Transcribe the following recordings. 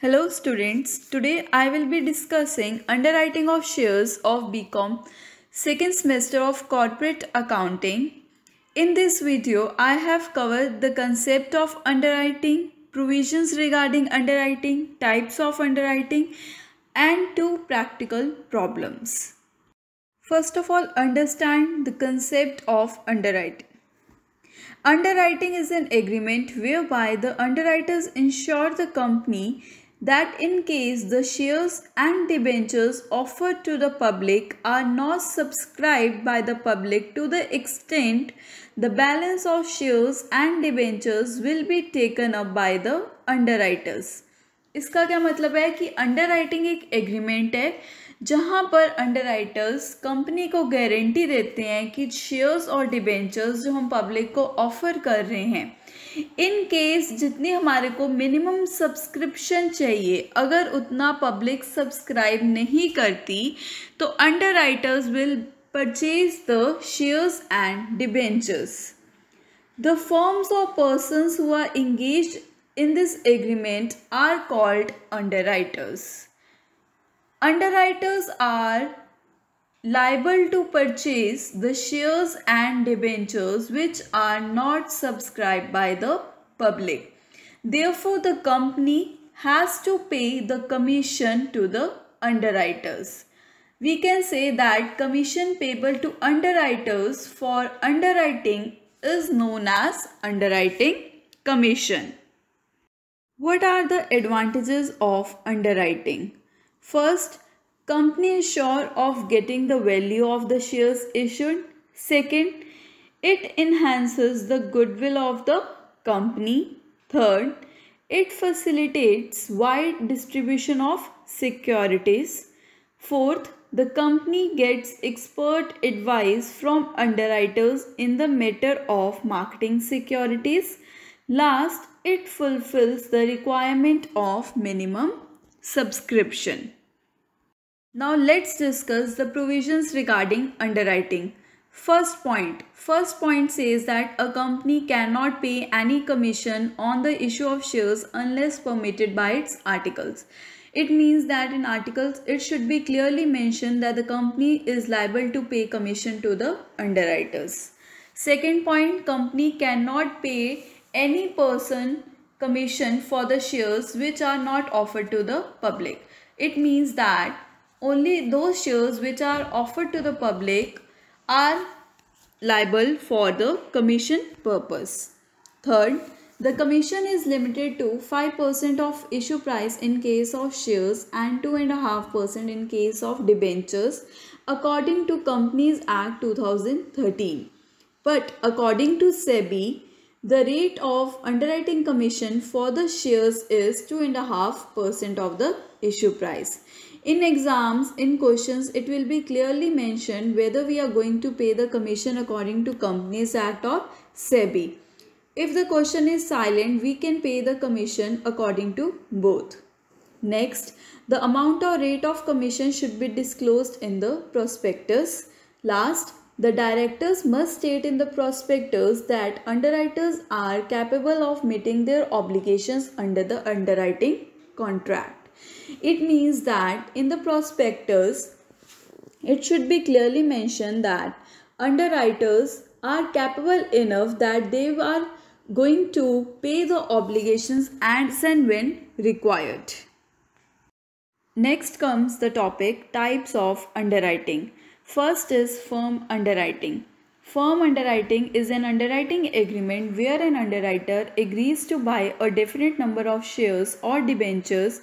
Hello students, today I will be discussing underwriting of shares of BCom second semester of corporate accounting. In this video, I have covered the concept of underwriting, provisions regarding underwriting, types of underwriting and two practical problems. First of all, understand the concept of underwriting. Underwriting is an agreement whereby the underwriters insure the company that in case the shares and debentures offered to the public are not subscribed by the public to the extent the balance of shares and debentures will be taken up by the underwriters. इसका क्या मतलब है कि under writing एक agreement है जहाँ पर underwriters company को गारंटी देते हैं कि शेयर्स और डिबेंचर्स जो हम पब्लिक को ऑफर कर रहे हैं इन केस जितनी हमारे को मिनिमम सब्सक्रिप्शन चाहिए अगर उतना पब्लिक सब्सक्राइब नहीं करती तो underwriters will purchase the shares and debentures the forms of persons who are this agreement are called underwriters underwriters are liable to purchase the shares and debentures which are not subscribed by the public. Therefore, the company has to pay the commission to the underwriters. We can say that commission payable to underwriters for underwriting is known as underwriting commission. What are the advantages of underwriting? First, company is sure of getting the value of the shares issued. Second, it enhances the goodwill of the company. Third, it facilitates wide distribution of securities. Fourth, the company gets expert advice from underwriters in the matter of marketing securities. Last, it fulfills the requirement of minimum subscription. Now let's discuss the provisions regarding underwriting. First point. First point says that a company cannot pay any commission on the issue of shares unless permitted by its articles. It means that in articles it should be clearly mentioned that the company is liable to pay commission to the underwriters. Second point, company cannot pay any person commission for the shares which are not offered to the public. It means that only those shares which are offered to the public are liable for the commission purpose. Third, the commission is limited to 5% of issue price in case of shares and 2.5% in case of debentures according to Companies Act 2013. But according to SEBI, the rate of underwriting commission for the shares is 2.5% of the issue price. In exams, in questions, it will be clearly mentioned whether we are going to pay the commission according to Companies Act or SEBI. If the question is silent, we can pay the commission according to both. Next, the amount or rate of commission should be disclosed in the prospectus. Last, the directors must state in the prospectus that underwriters are capable of meeting their obligations under the underwriting contract. It means that in the prospectus, it should be clearly mentioned that underwriters are capable enough that they are going to pay the obligations as and when required. Next comes the topic types of underwriting. First is firm underwriting. Firm underwriting is an underwriting agreement where an underwriter agrees to buy a definite number of shares or debentures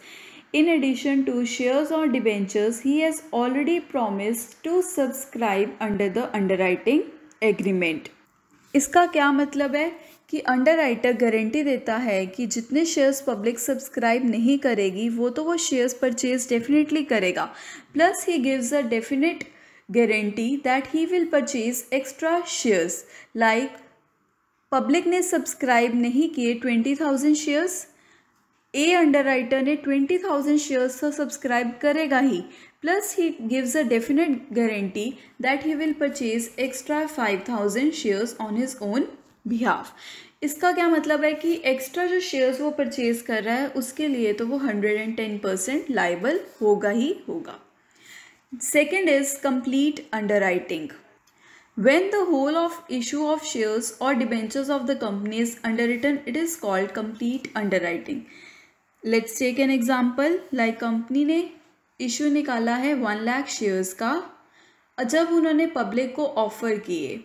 In addition to shares or debentures, he has already promised to subscribe under the underwriting agreement. इसका क्या मतलब है कि under writer guarantee देता है कि जितने shares public subscribe नहीं करेगी वो तो वो शेयर्स परचेज डेफिनेटली करेगा plus he gives a definite guarantee that he will purchase extra shares like public ने सब्सक्राइब नहीं किए twenty thousand shares a underwriter ने ट्वेंटी थाउजेंड शेयर्स तो सब्सक्राइब करेगा ही plus he gives a definite guarantee that he will purchase extra five thousand shares on his own behalf इसका क्या मतलब है कि एक्स्ट्रा जो शेयर्स वो परचेज कर रहा है उसके लिए तो वो hundred and ten percent liable होगा ही होगा second is complete underwriting When the whole of issue of shares or debentures of the company is underwritten, it is called complete underwriting. Let's take an example like company ने issue निकाला है one lakh shares का अच्छा, जब उन्होंने public को offer किए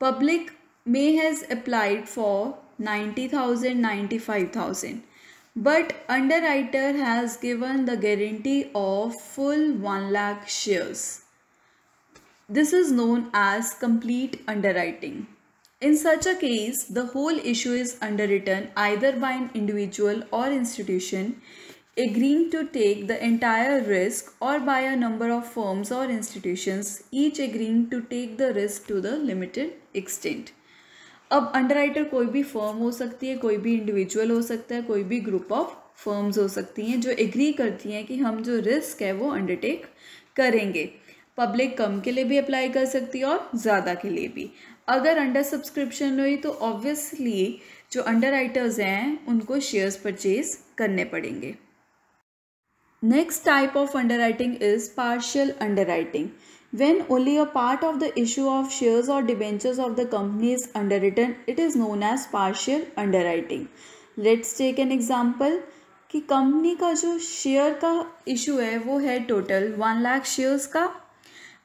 public may has applied for ninety thousand ninety five thousand writer has given the guarantee of full one lakh shares this is known as complete underwriting In such a case, the whole issue is underwritten either by an individual or institution agreeing to take the entire risk or by a number of firms or institutions, each agreeing to take the risk to the limited extent. अब अंडरराइटर कोई भी firm हो सकती है कोई भी individual हो सकता है कोई भी ग्रुप ऑफ फर्म्स हो सकती हैं जो एग्री करती हैं कि हम जो रिस्क है वो अंडरटेक करेंगे पब्लिक कम के लिए भी अप्लाई कर सकती है और ज़्यादा के लिए भी अगर अंडर सब्सक्रिप्शन हुई तो ऑब्वियसली जो अंडर राइटर्स हैं उनको शेयर्स परचेज करने पड़ेंगे next type of underwriting is partial underwriting when only a part of the issue of shares और debentures of the company is underwritten it is known as partial underwriting let's take an example कि company का जो share का issue है वो है total one lakh shares का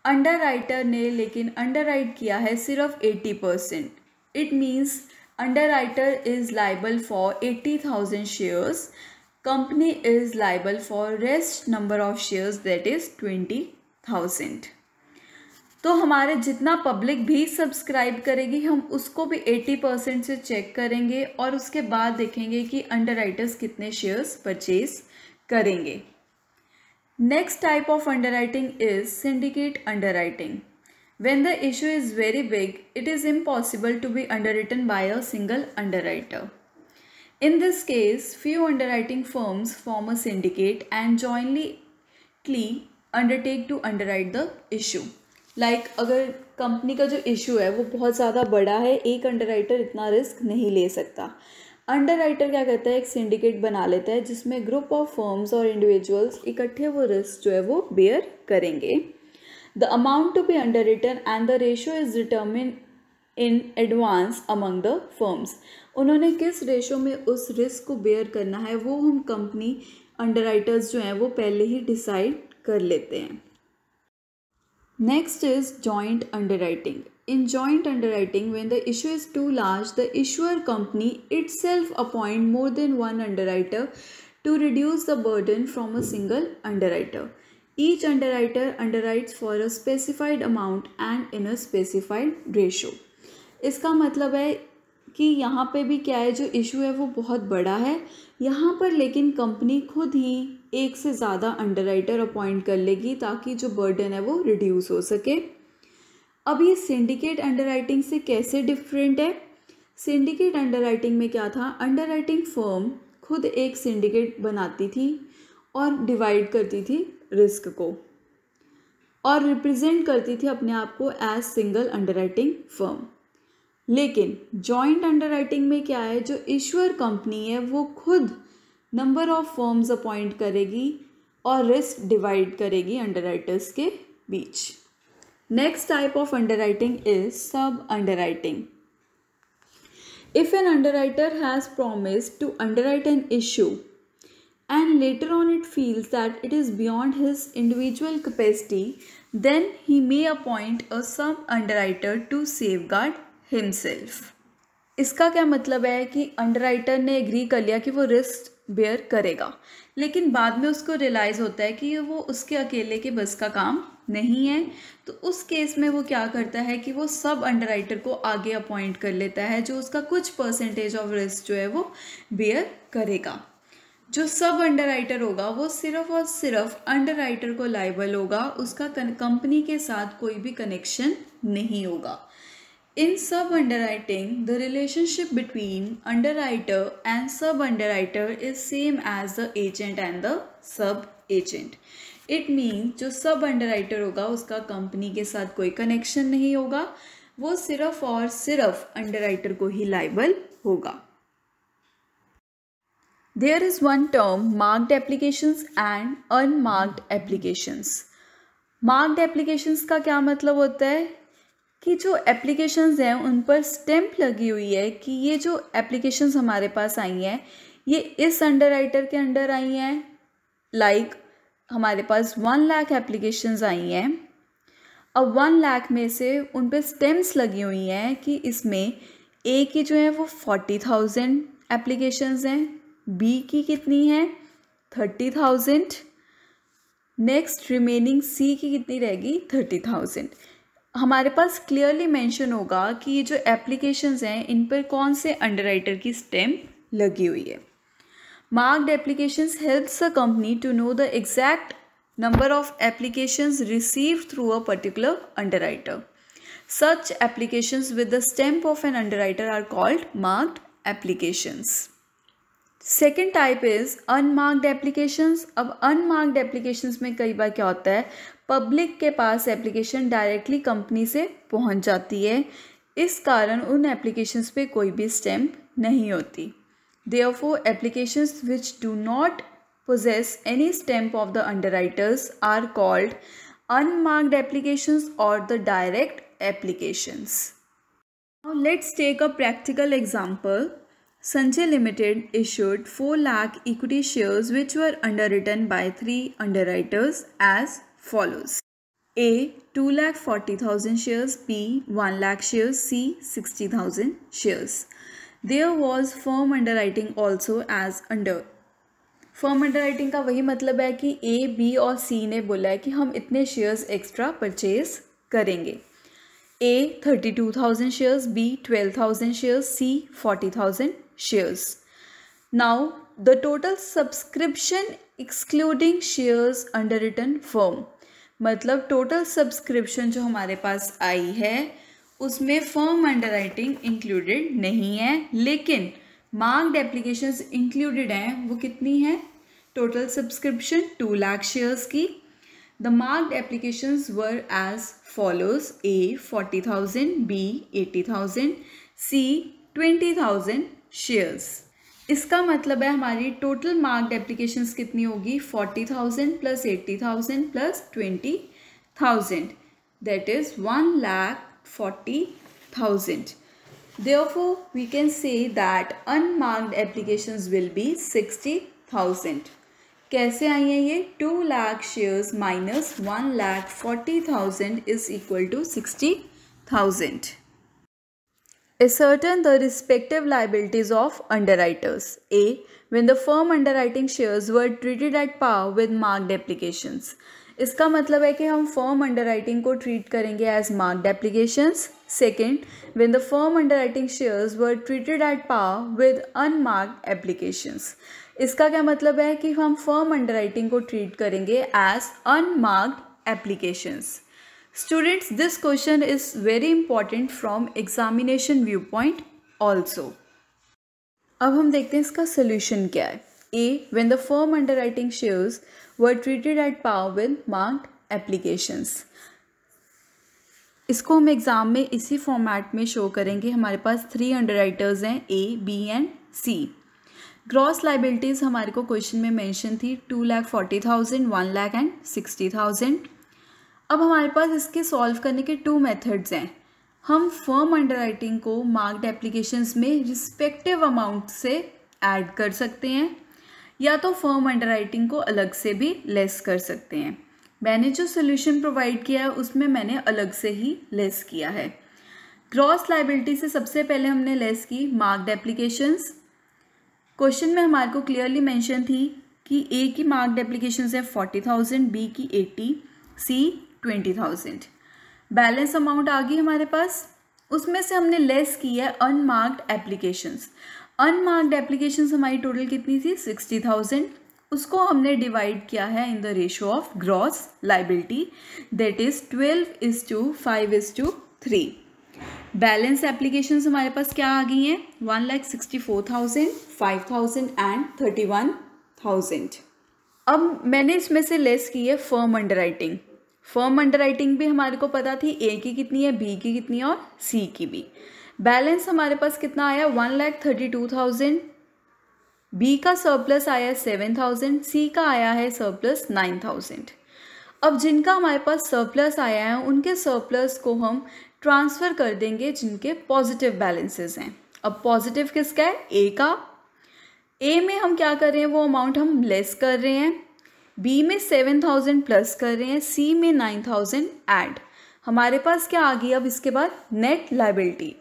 अंडरराइटर ने लेकिन अंडरराइट किया है सिर्फ eighty percent it means underwriter is liable for eighty thousand shares company is liable for rest number of shares that is twenty thousand तो हमारे जितना पब्लिक भी सब्सक्राइब करेगी हम उसको भी एट्टी परसेंट से चेक करेंगे और उसके बाद देखेंगे कि राइटर्स कितने शेयर्स परचेज करेंगे Next type of underwriting is syndicate underwriting. When the issue is very big, it is impossible to be underwritten by a single underwriter. In this case, few underwriting firms form a syndicate and jointly undertake to underwrite the issue. Like like, अगर company का जो issue है वो बहुत ज़्यादा बड़ा है एक अंडरराइटर इतना रिस्क नहीं ले सकता अंडर राइटर क्या करता है एक सिंडिकेट बना लेता है जिसमें ग्रुप ऑफ फर्म्स और इंडिविजुअल्स इकट्ठे वो रिस्क जो है वो बेयर करेंगे the amount to be underwritten and the ratio is determine in advance among the firms उन्होंने किस रेशो में उस रिस्क को बेयर करना है वो हम कंपनी अंडर राइटर्स जो हैं वो पहले ही डिसाइड कर लेते हैं next is joint underwriting in joint underwriting when the issue is too large the issuer company itself appoint more than one underwriter to reduce the burden from a single underwriter each underwriter underwrites for a specified amount and in a specified ratio इसका मतलब है कि यहाँ पे भी क्या है जो इशू है वो बहुत बड़ा है यहाँ पर लेकिन कंपनी खुद ही एक से ज़्यादा अंडर अपॉइंट कर लेगी ताकि जो बर्डन है वो रिड्यूस हो सके अब ये सिंडिकेट अंडरराइटिंग से कैसे डिफरेंट है सिंडिकेट अंडरराइटिंग में क्या था अंडरराइटिंग फर्म खुद एक सिंडिकेट बनाती थी और डिवाइड करती थी रिस्क को और रिप्रेजेंट करती थी अपने आप को एज सिंगल अंडरराइटिंग फर्म लेकिन जॉइंट अंडरराइटिंग में क्या है जो ईश्वर कंपनी है वो खुद नंबर ऑफ फर्म्स अपॉइंट करेगी और रिस्क डिवाइड करेगी अंडरराइटर्स के बीच Next type of underwriting is sub-underwriting. If an underwriter has promised to underwrite an issue and later on it feels that it is beyond his individual capacity, then he may appoint a sub-underwriter to safeguard himself. इसका क्या मतलब है कि अंडरराइटर ने agree कर लिया कि वो रिस्क बेयर करेगा लेकिन बाद में उसको रियलाइज़ होता है कि वो उसके अकेले के बस का काम नहीं है तो उस केस में वो क्या करता है कि वो सब अंडरराइटर को आगे अपॉइंट कर लेता है जो उसका कुछ परसेंटेज ऑफ रिस्क जो है वो बेयर करेगा जो सब अंडरराइटर होगा वो सिर्फ और सिर्फ अंडरराइटर को लाइबल होगा उसका कंपनी के साथ कोई भी कनेक्शन नहीं होगा इन सब In sub-underwriting, the relationship between underwriter and sub-underwriter is same as the agent and the sub agent it mean जो सब अंडर राइटर होगा उसका कंपनी के साथ कोई कनेक्शन नहीं होगा वो सिर्फ और सिर्फ अंडर राइटर को ही लाइबल होगा there is one term marked applications and unmarked applications marked applications का क्या मतलब होता है कि जो एप्लीकेशंस हैं उन पर स्टैंप लगी हुई है कि ये जो एप्लीकेशंस हमारे पास आई हैं ये इस अंडर राइटर के अंडर आई हैं लाइक like, हमारे पास वन लाख एप्लीकेशंस आई हैं अब वन लाख में से उन पर स्टैंप्स लगी हुई हैं कि इसमें ए की जो है वो फोर्टी थाउजेंड एप्लीकेशंस हैं बी की कितनी है thirty thousand next remaining C की कितनी रहेगी थर्टी थाउजेंड हमारे पास क्लियरली मैंशन होगा कि ये जो एप्लीकेशन हैं इन पर कौन से अंडर राइटर की स्टैम्प लगी हुई है marked application helps a company to know the exact number of application receive through a particular underwriter such application with the stamp of an underwriter are called marked applications second type is unmarked application अब unmarked application में कई बार क्या होता है public के पास application directly company से पहुंच जाती है इस कारण उन एप्लीकेशंस पे कोई भी स्टैम्प नहीं होती the of O applications which do not possess any stamp of the under are called unmarked applications और the direct applications Now let's take a practical example. Sanjay Limited issued four lakh equity shares, which were underwritten by three underwriters as follows A 40000 shares, B 1 lakh shares, C 60,000 shares. There was firm underwriting also as under firm underwriting का वही मतलब है कि A B और सी ने बोला है कि हम इतने शेयर्स एक्स्ट्रा परचेज करेंगे A thirty two thousand shares B twelve thousand shares C forty thousand shares now the total subscription excluding shares under return form मतलब टोटल सब्सक्रिप्शन जो हमारे पास आई है उसमें फॉर्म अंडरराइटिंग इंक्लूडेड नहीं है लेकिन मार्क्ड एप्लीकेशन इंक्लूडेड हैं वो कितनी है total subscription two lakh shares की the marked application were as follows A forty thousand B eighty thousand C twenty thousand shares इसका मतलब है हमारी टोटल मार्क्ड एप्लीकेशंस कितनी होगी forty thousand plus eighty thousand plus twenty thousand that is one lakh forty thousand we can say that that application will be sixty thousand कैसे आई हैं ये two lakh shares minus one lakh forty thousand is equal to sixty thousand ascertain the respective liabilities of underwriters. A. When the firm underwriting shares were treated at par with marked applications. इसका मतलब है कि हम firm underwriting को treat करेंगे as marked applications second when the firm underwriting shares were treated at par with unmarked applications इसका क्या मतलब है कि हम फर्म अंडरराइटिंग को ट्रीट करेंगे as unmarked applications Students, this question is very important from examination viewpoint also. अब हम देखते हैं इसका solution क्या है A. When the firm underwriting shares were treated at par with marked applications. इसको हम एग्ज़ाम में इसी फॉर्मेट में शो करेंगे हमारे पास थ्री अंडर राइटर्स हैं A B and C gross liabilities हमारे को क्वेश्चन में मेंशन थी two lakh forty thousand one lakh and sixty thousand अब हमारे पास इसके सॉल्व करने के टू मेथड्स हैं हम फर्म अंडरराइटिंग को मार्क्ड एप्लीकेशंस में रिस्पेक्टिव अमाउंट से ऐड कर सकते हैं या तो फर्म अंडरराइटिंग को अलग से भी लेस कर सकते हैं मैंने जो सोल्यूशन प्रोवाइड किया है उसमें मैंने अलग से ही लेस किया है ग्रॉस लाइबिलिटी से सबसे पहले हमने लेस की मार्क्ड एप्लीकेशंस क्वेश्चन में हमारे को क्लियरली मैंशन थी कि ए की मार्क्ड एप्लीकेशंस है फोर्टी थाउजेंड बी की eighty C twenty thousand balance amount आ गई हमारे पास उसमें से हमने लेस की है अनमार्क्ड एप्लीकेशंस अनमार्क्ड एप्लीकेशंस हमारी टोटल कितनी थी सिक्सटी थाउजेंड उसको हमने डिवाइड किया है in the ratio of gross liability that is twelve is to five is to three balance application हमारे पास क्या आ गई हैं one lakh sixty four thousand five thousand and thirty one thousand अब मैंने इसमें से लेस की है firm underwriting under underwriting भी हमारे को पता थी ए की कितनी है बी की कितनी है और सी की भी बैलेंस हमारे पास कितना आया one lakh thirty two thousand B का सरप्लस आया सेवन थाउजेंड सी का आया है सरप्लस नाइन थाउजेंड अब जिनका हमारे पास सरप्लस आया है उनके सरप्लस को हम ट्रांसफ़र कर देंगे जिनके पॉजिटिव बैलेंसेज हैं अब पॉजिटिव किसका है ए का ए में हम क्या कर रहे हैं वो अमाउंट हम लेस कर रहे हैं बी में सेवन थाउजेंड प्लस कर रहे हैं सी में नाइन थाउजेंड ऐड हमारे पास क्या आ गई अब इसके बाद नेट लाइबिलिटी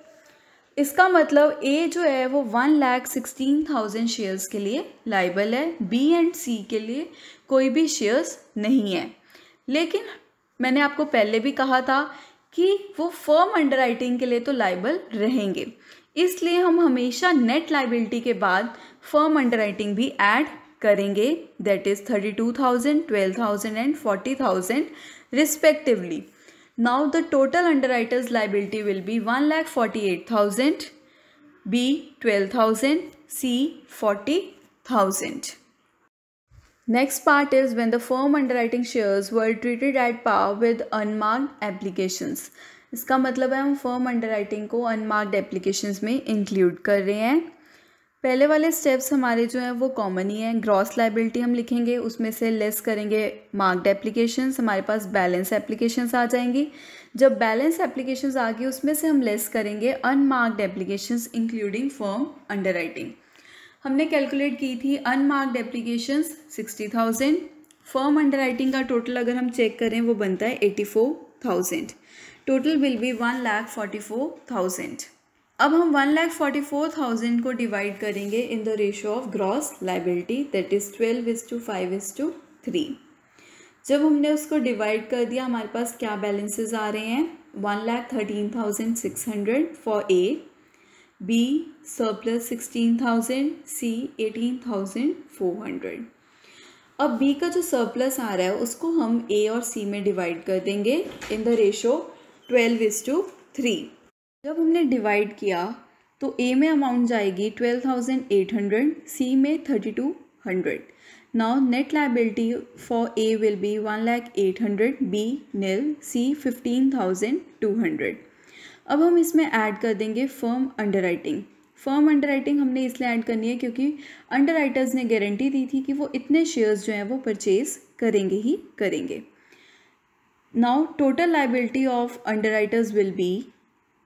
इसका मतलब ए जो है वो one lakh sixteen thousand shares के लिए लाइबल है बी एंड सी के लिए कोई भी शेयर्स नहीं है लेकिन मैंने आपको पहले भी कहा था कि वो फर्म अंडरराइटिंग के लिए तो लाइबल रहेंगे इसलिए हम हमेशा नेट लाइबिलिटी के बाद फर्म अंडरराइटिंग भी ऐड करेंगे that is thirty two thousand twelve thousand and forty thousand respectively now the total underwriters liability will be one lakh forty eight thousand B twelve thousand C forty thousand part is when the form underwriting shares were treated at par with unmarked applications इसका मतलब है हम firm writing को unmarked applications में include कर रहे हैं पहले वाले स्टेप्स हमारे जो हैं वो कॉमन ही हैं ग्रॉस लाइबिलिटी हम लिखेंगे उसमें से लेस करेंगे मार्क्ड एप्लीकेशंस हमारे पास बैलेंस एप्लीकेशंस आ जाएंगी जब बैलेंस एप्लीकेशंस आ गई उसमें से हम लेस करेंगे unmarked applications including form under हमने कैलकुलेट की थी unmarked applications sixty thousand form under का टोटल अगर हम चेक करें वो बनता है eighty four thousand total will be one lakh forty four thousand अब हम one lakh forty four thousand को डिवाइड करेंगे in the ratio of gross liability that is twelve is to five is to three जब हमने उसको डिवाइड कर दिया हमारे पास क्या बैलेंसेस आ रहे हैं one lakh thirteen thousand six hundred for A B surplus sixteen thousand C eighteen thousand four hundred अब बी का जो सरप्लस आ रहा है उसको हम ए और सी में डिवाइड कर देंगे in the ratio twelve is to three जब हमने डिवाइड किया तो ए में अमाउंट जाएगी twelve thousand eight hundred C में thirty two hundred now net liability for A will be one lakh eight hundred B nil C fifteen thousand two hundred अब हम इसमें ऐड कर देंगे firm underwriting firm underwriting हमने इसलिए add करनी है क्योंकि अंडर राइटर्स ने गारंटी दी थी कि वो इतने शेयर्स जो हैं वो परचेज करेंगे ही करेंगे now total liability of underwriters will be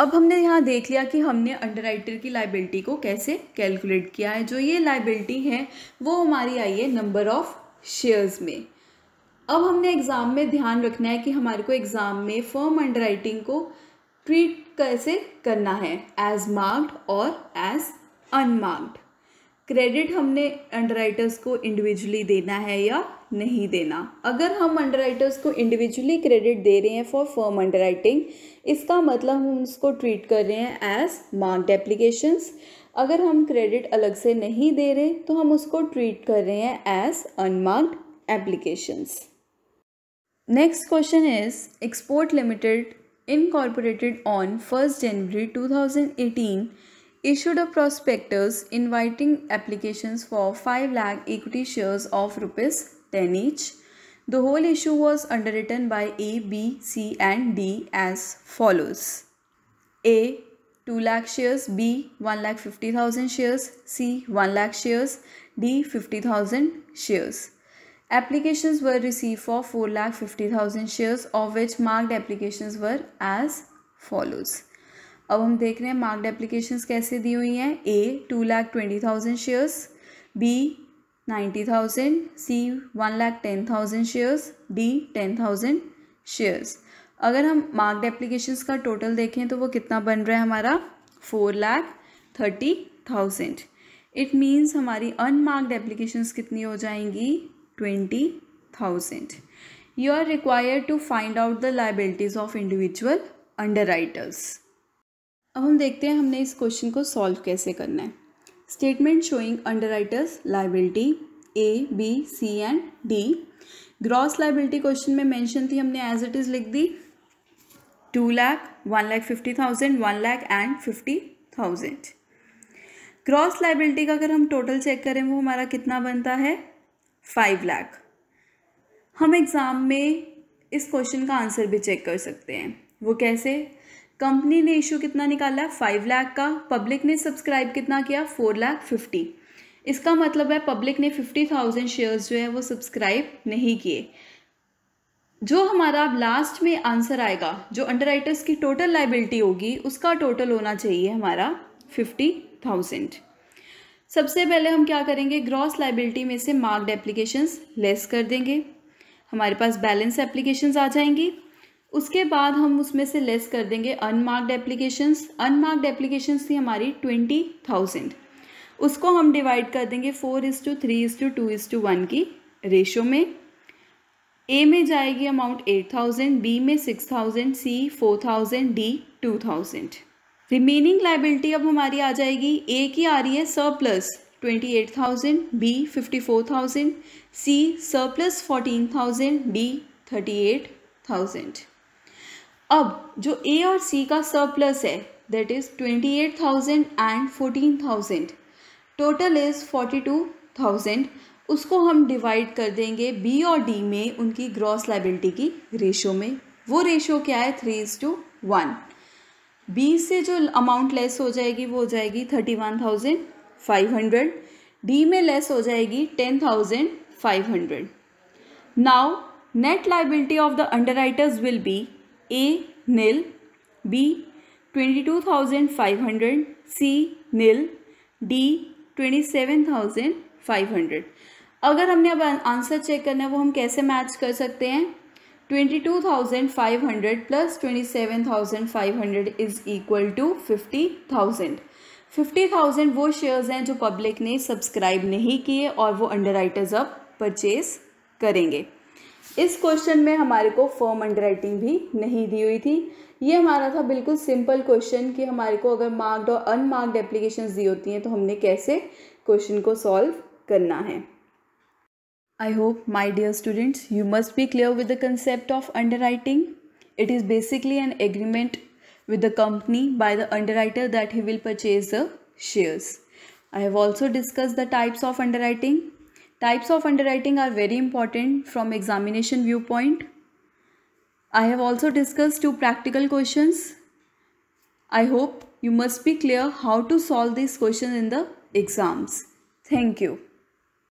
अब हमने यहाँ देख लिया कि हमने अंडर राइटर की लाइबिलिटी को कैसे कैलकुलेट किया है जो ये लाइबिलिटी है वो हमारी आई है नंबर ऑफ़ शेयर्स में अब हमने एग्ज़ाम में ध्यान रखना है कि हमारे को एग्ज़ाम में फॉर्म अंडर राइटिंग को ट्रीट कैसे करना है एज मार्क्ड और एज अनमार्क्ड क्रेडिट हमने अंडरराइटर्स को इंडिविजुअली देना है या नहीं देना अगर हम अंडरराइटर्स को इंडिविजुअली क्रेडिट दे रहे हैं फॉर फर्म अंडरराइटिंग इसका मतलब हम उसको ट्रीट कर रहे हैं एज मार्क्ड एप्लीकेशंस अगर हम क्रेडिट अलग से नहीं दे रहे तो हम उसको ट्रीट कर रहे हैं as unmarked applications next question is export limited first January two thousand eighteen issued a prospectus inviting applications for 5 lakh equity shares of rupees 10 each. The whole issue was underwritten by A, B, C and D as follows. A 2 lakh shares, B 1 lakh 50,000 shares, C 1 lakh shares, D 50,000 shares. Applications were received for 4 lakh 50,000 shares of which marked applications were as follows. अब हम देख रहे हैं marked applications कैसे दी हुई हैं A two lakh twenty thousand shares B ninety thousand C one lakh ten thousand shares D ten thousand shares अगर हम मार्क्ड एप्लीकेशंस का टोटल देखें तो वो कितना बन रहा है हमारा four lakh thirty thousand it means हमारी अनमार्क्ड एप्लीकेशंस कितनी हो जाएंगी twenty thousand you are required to find out the liabilities of individual underwriters अब हम देखते हैं हमने इस क्वेश्चन को सॉल्व कैसे करना है statement showing underwriters liability A B C and D gross liability question में मेंशन थी हमने एज इट इज़ लिख दी two lakh one lakh fifty thousand one lakh and fifty thousand gross liability का अगर हम टोटल चेक करें वो हमारा कितना बनता है फाइव लाख हम एग्ज़ाम में इस क्वेश्चन का आंसर भी चेक कर सकते हैं वो कैसे कंपनी ने इशू कितना निकाला है फाइव लाख का पब्लिक ने सब्सक्राइब कितना किया फोर लाख फिफ्टी इसका मतलब है पब्लिक ने फिफ्टी थाउजेंड शेयर्स जो है वो सब्सक्राइब नहीं किए जो हमारा लास्ट में आंसर आएगा जो अंडर की टोटल लाइबिलिटी होगी उसका टोटल होना चाहिए हमारा फिफ्टी थाउजेंड सबसे पहले हम क्या करेंगे ग्रॉस लाइबिलिटी में से मार्क्ड एप्लीकेशंस लेस कर देंगे हमारे पास बैलेंस एप्लीकेशंस आ जाएंगी उसके बाद हम उसमें से लेस कर देंगे अनमार्क्ड एप्लीकेशंस अनमार्क्ड एप्लीकेशंस थी हमारी ट्वेंटी थाउजेंड उसको हम डिवाइड कर देंगे four is to three is to two is to one की रेशो में ए में जाएगी अमाउंट एट थाउजेंड बी में six thousand C four thousand D two thousand remaining liability अब हमारी आ जाएगी ए की आ रही है surplus twenty eight thousand B fifty four thousand C surplus fourteen thousand D thirty eight thousand अब जो ए और सी का सरप्लस है that is twenty eight thousand and fourteen thousand total is forty two thousand उसको हम divide कर देंगे B और डी में उनकी ग्रॉस लाइबिलिटी की रेशो में वो रेशो क्या है three is to one B से जो अमाउंट लेस हो जाएगी वो हो जाएगी thirty one thousand five hundred D में लेस हो जाएगी ten thousand five hundred now net liability of the underwriters will be A nil B twenty two thousand five hundred C nil D twenty seven thousand five hundred अगर हमने अब answer check करना है वो हम कैसे match कर सकते हैं twenty two thousand five hundred plus twenty seven thousand five hundred is equal to fifty thousand fifty thousand वो शेयर्स हैं जो पब्लिक ने सब्सक्राइब नहीं किए और वो अंडर राइटर्स अब परचेज करेंगे इस क्वेश्चन में हमारे को फॉर्म अंडर राइटिंग भी नहीं दी हुई थी ये हमारा था बिल्कुल सिंपल क्वेश्चन कि हमारे को अगर मार्क्ड और अनमार्क्ड एप्लीकेशन दी होती हैं तो हमने कैसे क्वेश्चन को सॉल्व करना है I hope my dear students you must be clear with the concept of underwriting it is basically an agreement company by the underwriter that he will purchase the shares I have also discuss the types of underwriting Types of underwriting are very important from examination viewpoint. I have also discussed two practical questions. I hope you must be clear how to solve these questions in the exams. Thank you.